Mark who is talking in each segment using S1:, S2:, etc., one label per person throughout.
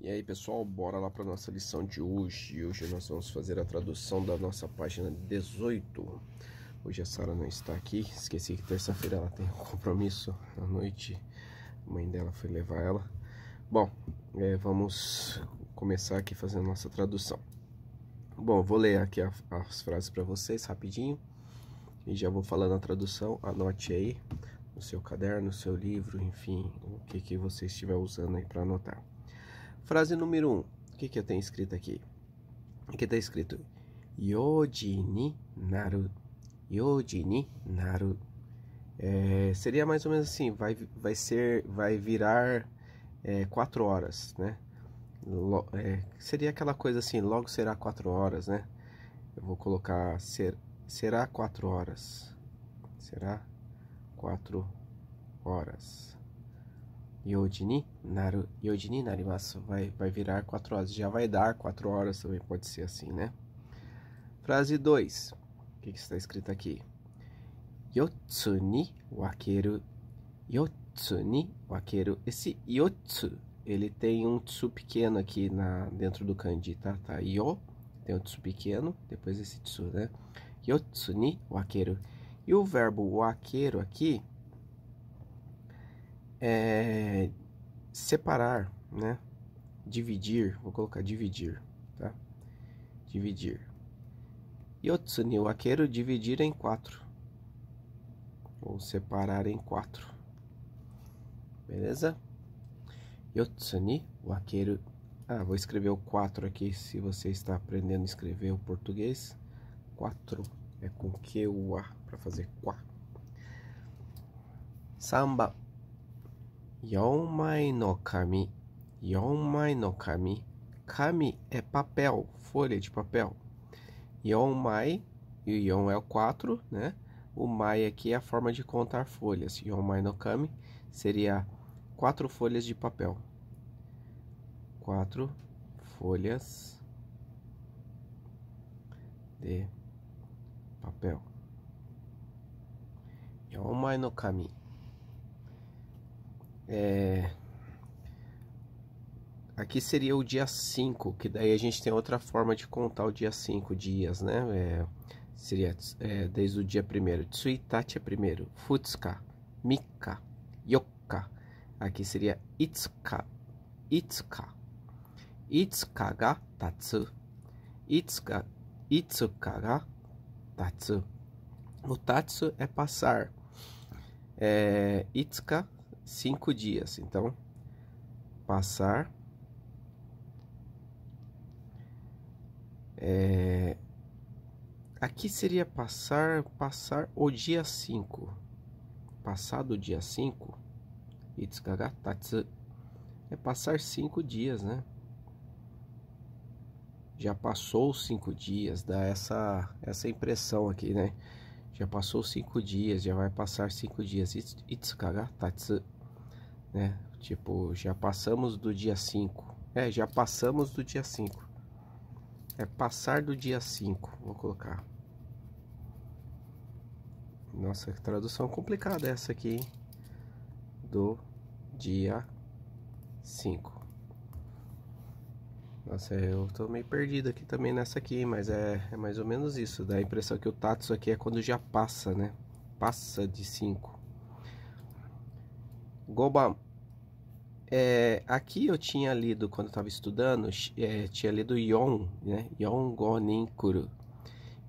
S1: E aí pessoal, bora lá para nossa lição de hoje. Hoje nós vamos fazer a tradução da nossa página 18. Hoje a Sara não está aqui, esqueci que terça-feira ela tem um compromisso à noite. A mãe dela foi levar ela. Bom, é, vamos começar aqui fazendo a nossa tradução. Bom, vou ler aqui a, as frases para vocês rapidinho e já vou falando a tradução. Anote aí no seu caderno, no seu livro, enfim, o que, que você estiver usando aí para anotar. Frase número 1. Um. O que, que eu tenho escrito aqui? que está escrito Yoji naru. Yoji naru. É, seria mais ou menos assim, vai, vai ser, vai virar é, quatro horas, né? Lo, é, seria aquela coisa assim, logo será quatro horas, né? Eu vou colocar ser, será quatro horas, será quatro horas yoji ni naru, yoji ni narimasu. Vai, vai virar 4 horas. Já vai dar 4 horas também, pode ser assim, né? Frase 2. O que, que está escrito aqui? Yotsu ni wakeru. Yotsu ni wakeru. Esse yotsu, ele tem um tsu pequeno aqui na, dentro do kanji, tá? Tá, yo, tem um tsu pequeno, depois esse tsu, né? Yotsu ni wakeru. E o verbo wakeru aqui é, separar, né? Dividir, vou colocar dividir, tá? Dividir. Yotsuni o aqueiro dividir em quatro. Ou separar em quatro. Beleza? Yotsuni o aqueiro, Ah, vou escrever o quatro aqui, se você está aprendendo a escrever o português. Quatro é com Q, U, A, para fazer quá. Samba. Yon no kami. Yon no kami. Kami é papel, folha de papel. Yon e o yon é o 4, né? O mai aqui é a forma de contar folhas. Yon no kami seria quatro folhas de papel. Quatro folhas de papel. Yon no kami. É... Aqui seria o dia 5, que daí a gente tem outra forma de contar o dia 5 dias, né? É... Seria é, desde o dia 1 Tsuitachi é primeiro, Futsuka, Mika, yoka Aqui seria Itsuka, Itsuka. Itsuka ga tatsu. Itsuka, itsuka ga tatsu. O tatsu é passar. É, itsuka cinco dias. Então, passar é, aqui seria passar passar o dia 5. Passado o dia 5, itsukagatatsu é passar cinco dias, né? Já passou os cinco dias, dá essa, essa impressão aqui, né? Já passou cinco dias, já vai passar cinco dias. Itsukagatatsu. Tatsu né? Tipo, já passamos do dia 5. É, já passamos do dia 5. É passar do dia 5, vou colocar. Nossa, que tradução complicada essa aqui, hein? Do dia 5. Nossa, eu tô meio perdido aqui também nessa aqui, mas é, é mais ou menos isso. Dá a impressão que o Tatsu aqui é quando já passa, né? Passa de 5. Gobam. É, aqui eu tinha lido, quando eu estava estudando, é, tinha lido Yon, né? Yon Goninkuru.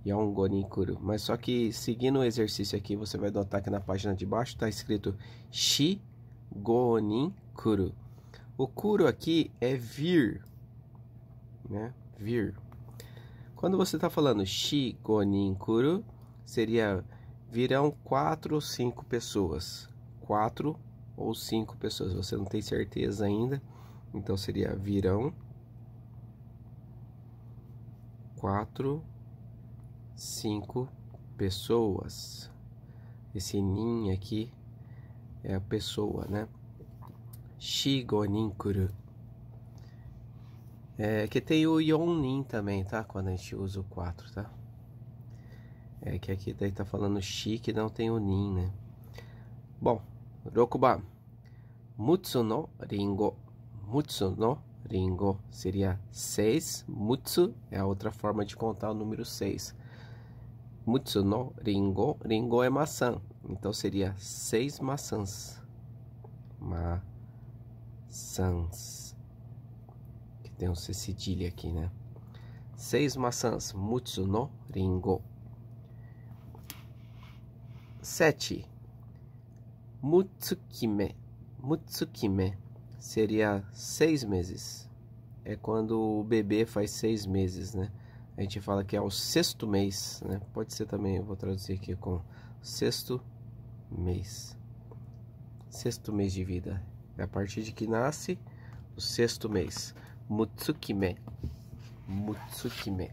S1: Yon Goninkuru. Mas só que seguindo o exercício aqui, você vai notar que na página de baixo está escrito Shi Goninkuru. O kuro aqui é vir, né? Vir. Quando você está falando shi goninkuru, seria virão quatro ou cinco pessoas. Quatro ou cinco pessoas, você não tem certeza ainda. Então seria virão quatro, cinco pessoas. Esse nin aqui é a pessoa, né? Shigoninkuru. É, que tem o Yonin também, tá? Quando a gente usa o 4, tá? É que aqui daí tá falando Shi que não tem o Nin, né? Bom, 6番、mutsu no ringo. Mutsu no ringo seria 6. Mutsu é a outra forma de contar o número 6. Mutsu no ringo. Ringo é maçã. Então seria 6 maçãs. Maçãs. Que tem um C cedilha aqui, né? 6 maçãs. Mutsu no ringo. 7. Mutsukime. Mutsukime seria seis meses. É quando o bebê faz seis meses, né? A gente fala que é o sexto mês, né? Pode ser também, eu vou traduzir aqui com sexto mês. Sexto mês de vida. É a partir de que nasce o sexto mês. Mutsukime. Mutsukime.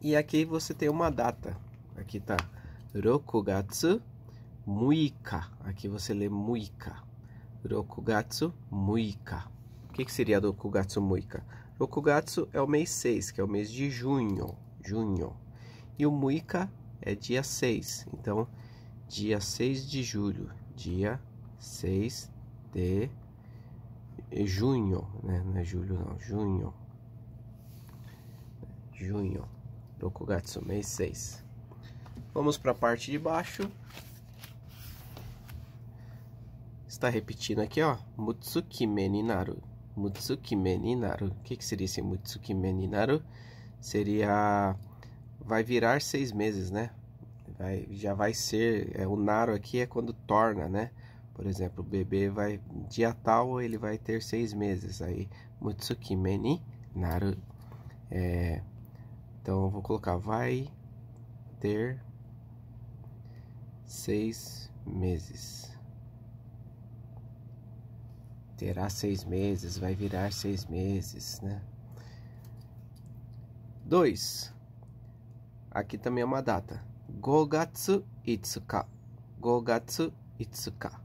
S1: E aqui você tem uma data. Aqui tá Rokugatsu Muika. Aqui você lê Muika. Rokugatsu Muika. O que, que seria Rokugatsu Muika? Rokugatsu é o mês 6, que é o mês de junho. Junho. E o Muika é dia 6. Então, dia 6 de julho. Dia 6 de junho. Né? Não é julho, não. Junho. Junho. Rokugatsu, mês 6. Vamos para a parte de baixo. Está repetindo aqui, ó. Mutsuki meninaru. Mutsuki meninaru. O que, que seria esse Mutsuki meninaru? Seria... Vai virar seis meses, né? Vai, já vai ser... É, o naro aqui é quando torna, né? Por exemplo, o bebê vai... Dia tal, ele vai ter seis meses. Aí, Mutsuki meninaru. É, então, eu vou colocar... Vai ter seis meses. Terá seis meses, vai virar seis meses, né? Dois. Aqui também é uma data. Gogatsu Itsuka. Gogatsu Itsuka.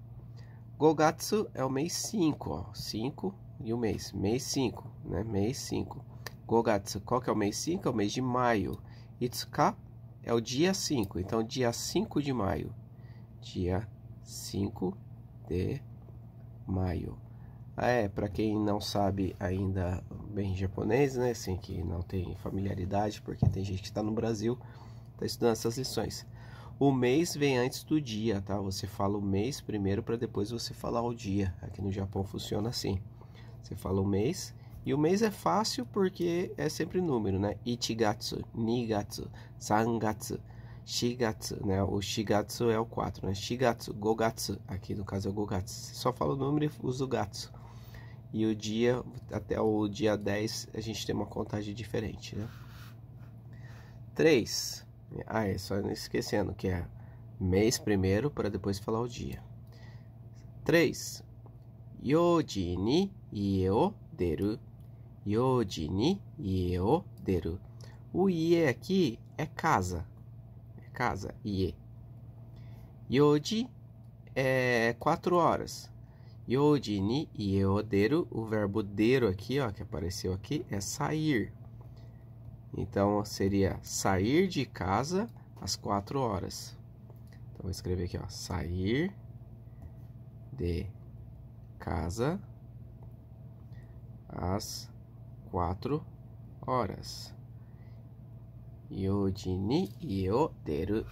S1: Gogatsu é o mês 5, ó. 5 e o mês. Mês 5, né? Mês 5. Gogatsu, qual que é o mês 5? É o mês de maio. Itsuka é o dia 5. Então, dia 5 de maio. Dia 5 de maio. Ah, é, para quem não sabe ainda bem japonês, né? Assim, que não tem familiaridade, porque tem gente que está no Brasil, está estudando essas lições. O mês vem antes do dia, tá? Você fala o mês primeiro para depois você falar o dia. Aqui no Japão funciona assim. Você fala o mês e o mês é fácil porque é sempre número, né? Ichigatsu, Nigatsu, Sangatsu, Shigatsu, né? O Shigatsu é o 4, né? Shigatsu, Gogatsu, aqui no caso é o Gogatsu. Você só fala o número e usa o Gatsu. E o dia, até o dia 10, a gente tem uma contagem diferente, né? 3. Ah, é, só esquecendo que é mês primeiro para depois falar o dia. 3. Yoji ni ieo deru Yoji ni ie o deru. O ie aqui é casa. É casa, ie. Yoji é quatro horas. Yoji ni ie o deru. O verbo deru aqui, ó, que apareceu aqui, é sair. Então, seria sair de casa às quatro horas. Então, vou escrever aqui, ó, sair de casa às quatro horas. Yoji ni io deru.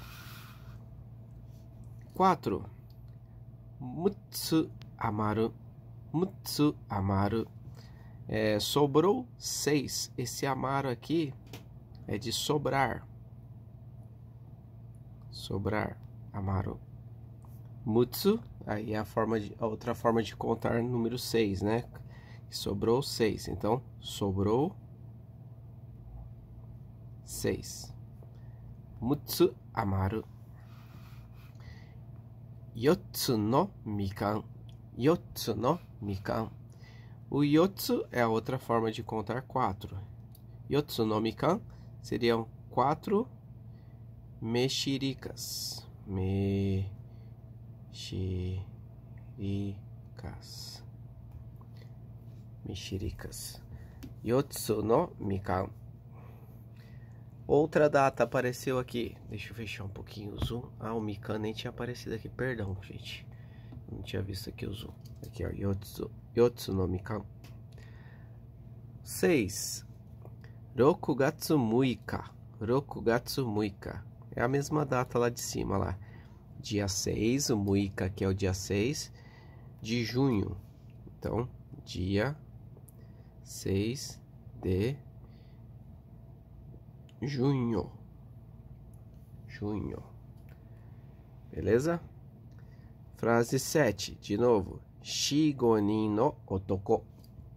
S1: Quatro. Mutsu amaru. Mutsu amaru. É, sobrou seis. Esse amaru aqui é de sobrar. Sobrar. Amaru. Mutsu. Aí é a, forma de, a outra forma de contar número seis, né? Sobrou 6. Então, sobrou 6. Mutsu amaru. Yotsu no mikan. Yotsu no mikan. O yotsu é a outra forma de contar 4. Yotsu no mikan seriam 4 mexericas. Mexericas mexericas. Yotsu no Mikan. Outra data apareceu aqui. Deixa eu fechar um pouquinho o zoom. Ah, o Mikan nem tinha aparecido aqui. Perdão, gente. Não tinha visto aqui o zoom. Aqui, ó. Yotsu, Yotsu no Mikan. 6. Rokugatsu Muika. Rokugatsu Muika. É a mesma data lá de cima, lá. Dia 6, o Muika, que é o dia 6 de junho. Então, dia seis de junho. Junho. Beleza? Frase sete de novo. shigonino otoko.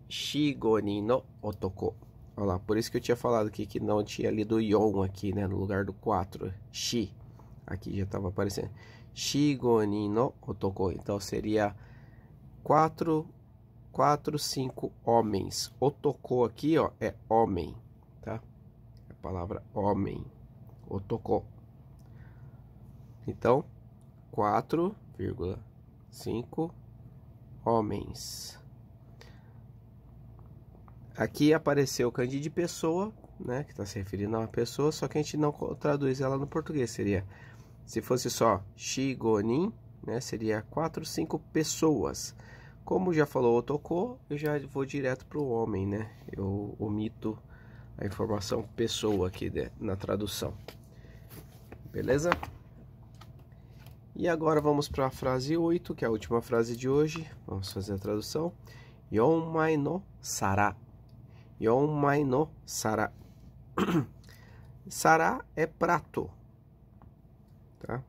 S1: shigonino otoko. Olha lá, por isso que eu tinha falado aqui que não tinha lido yon aqui, né? No lugar do 4. Shi. Aqui já estava aparecendo. shigonino otoko. Então seria 4 quatro cinco homens. tocou aqui, ó, é homem, tá? A palavra homem. tocou. Então, 4,5 homens. Aqui apareceu o candide de pessoa, né, que está se referindo a uma pessoa, só que a gente não traduz ela no português. Seria, se fosse só Shigonin, né, seria 4, 5 pessoas. Como já falou Otoko, eu já vou direto para o homem, né? Eu omito a informação pessoa aqui na tradução. Beleza? E agora vamos para a frase 8, que é a última frase de hoje. Vamos fazer a tradução. Yonmai no sara. Yonmai no sara. Sará é prato, tá?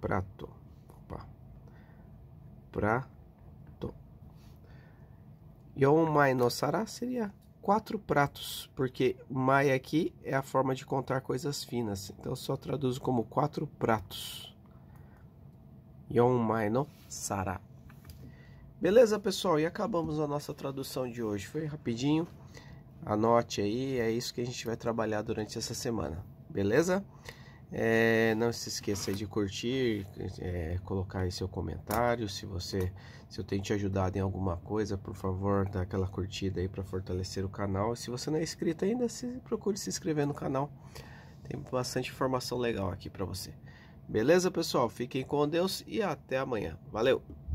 S1: Prato. Opa. Prato Yomai no Sará seria quatro pratos, porque mai aqui é a forma de contar coisas finas. Então só traduzo como quatro pratos. Yomai no Sará. Beleza, pessoal? E acabamos a nossa tradução de hoje. Foi rapidinho. Anote aí, é isso que a gente vai trabalhar durante essa semana. Beleza? É, não se esqueça de curtir, é, colocar aí seu comentário. Se você, se eu tenho te ajudado em alguma coisa, por favor, dá aquela curtida aí para fortalecer o canal. Se você não é inscrito ainda, se, procure se inscrever no canal. Tem bastante informação legal aqui para você. Beleza, pessoal? Fiquem com Deus e até amanhã. Valeu!